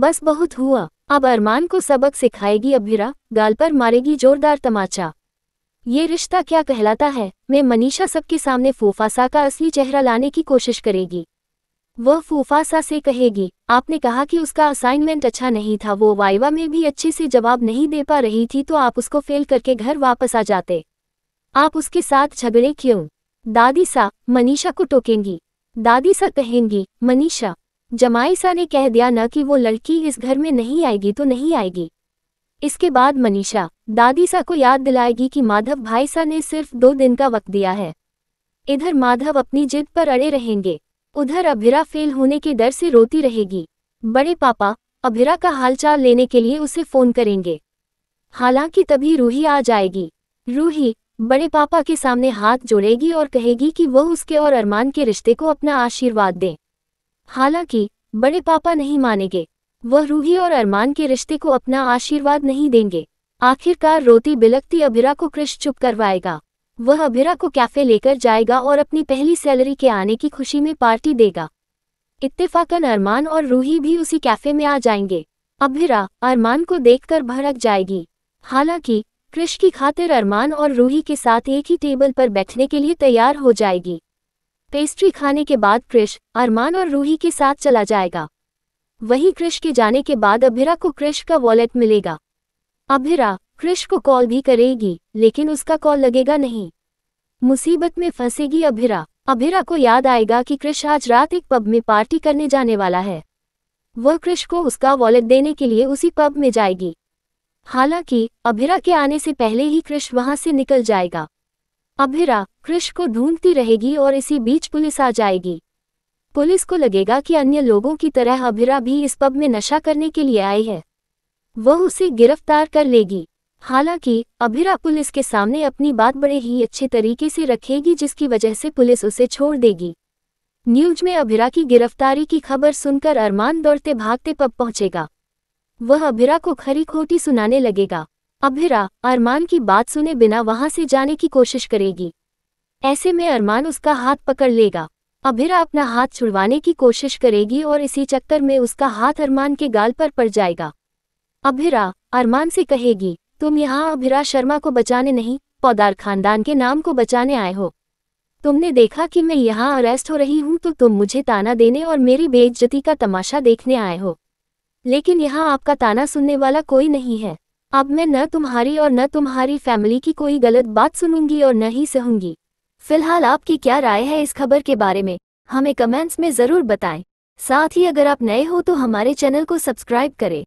बस बहुत हुआ अब अरमान को सबक सिखाएगी अभिरा गाल पर मारेगी जोरदार तमाचा ये रिश्ता क्या कहलाता है मैं मनीषा सबके सामने फूफासा का असली चेहरा लाने की कोशिश करेगी वह फूफासा से कहेगी आपने कहा कि उसका असाइनमेंट अच्छा नहीं था वो वाइवा में भी अच्छे से जवाब नहीं दे पा रही थी तो आप उसको फेल करके घर वापस आ जाते आप उसके साथ झगड़े क्यों दादी सा मनीषा को टोकेंगी दादी सा कहेंगी मनीषा जमाइसा ने कह दिया न कि वो लड़की इस घर में नहीं आएगी तो नहीं आएगी इसके बाद मनीषा दादीसा को याद दिलाएगी कि माधव भाई सा ने सिर्फ दो दिन का वक्त दिया है इधर माधव अपनी जिद पर अड़े रहेंगे उधर अभिरा फेल होने के डर से रोती रहेगी बड़े पापा अभिरा का हालचाल लेने के लिए उसे फोन करेंगे हालांकि तभी रूही आ जाएगी रूही बड़े पापा के सामने हाथ जोड़ेगी और कहेगी कि वह उसके और अरमान के रिश्ते को अपना आशीर्वाद दें हालांकि बड़े पापा नहीं मानेंगे वह रूही और अरमान के रिश्ते को अपना आशीर्वाद नहीं देंगे आखिरकार रोती बिलकती अभिरा को क्रिश चुप करवाएगा वह अभिरा को कैफे लेकर जाएगा और अपनी पहली सैलरी के आने की खुशी में पार्टी देगा इत्तेफाकन अरमान और रूही भी उसी कैफे में आ जाएंगे अभिरा अरमान को देखकर भड़क जाएगी हालांकि क्रिश की खातिर अरमान और रूही के साथ एक ही टेबल पर बैठने के लिए तैयार हो जाएगी पेस्ट्री खाने के बाद क्रिश अरमान और रूही के साथ चला जाएगा वहीं क्रिश के जाने के बाद अभिरा को क्रिश का वॉलेट मिलेगा अभिरा क्रिश को कॉल भी करेगी लेकिन उसका कॉल लगेगा नहीं मुसीबत में फंसेगी अभिरा अभिरा को याद आएगा कि क्रिश आज रात एक पब में पार्टी करने जाने वाला है वह क्रिश को उसका वॉलेट देने के लिए उसी पब में जाएगी हालांकि अभिरा के आने से पहले ही क्रिश वहां से निकल जाएगा अभिरा कृष को ढूंढती रहेगी और इसी बीच पुलिस आ जाएगी पुलिस को लगेगा कि अन्य लोगों की तरह अभिरा भी इस पब में नशा करने के लिए आई है वह उसे गिरफ्तार कर लेगी हालांकि अभिरा पुलिस के सामने अपनी बात बड़े ही अच्छे तरीके से रखेगी जिसकी वजह से पुलिस उसे छोड़ देगी न्यूज में अभिरा की गिरफ्तारी की खबर सुनकर अरमान दौड़ते भागते पब पहुंचेगा वह अभिरा को खरी खोटी सुनाने लगेगा अभिरा अरमान की बात सुने बिना वहां से जाने की कोशिश करेगी ऐसे में अरमान उसका हाथ पकड़ लेगा अभिरा अपना हाथ छुड़वाने की कोशिश करेगी और इसी चक्कर में उसका हाथ अरमान के गाल पर पड़ जाएगा अभिरा अरमान से कहेगी तुम यहाँ अभिरा शर्मा को बचाने नहीं पौदार खानदान के नाम को बचाने आए हो तुमने देखा कि मैं यहाँ अरेस्ट हो रही हूँ तो तुम मुझे ताना देने और मेरी बेइज्जती का तमाशा देखने आए हो लेकिन यहाँ आपका ताना सुनने वाला कोई नहीं है अब मैं न तुम्हारी और न तुम्हारी फैमिली की कोई गलत बात सुनूंगी और न ही सहूंगी फिलहाल आपकी क्या राय है इस खबर के बारे में हमें कमेंट्स में ज़रूर बताएं साथ ही अगर आप नए हो तो हमारे चैनल को सब्सक्राइब करें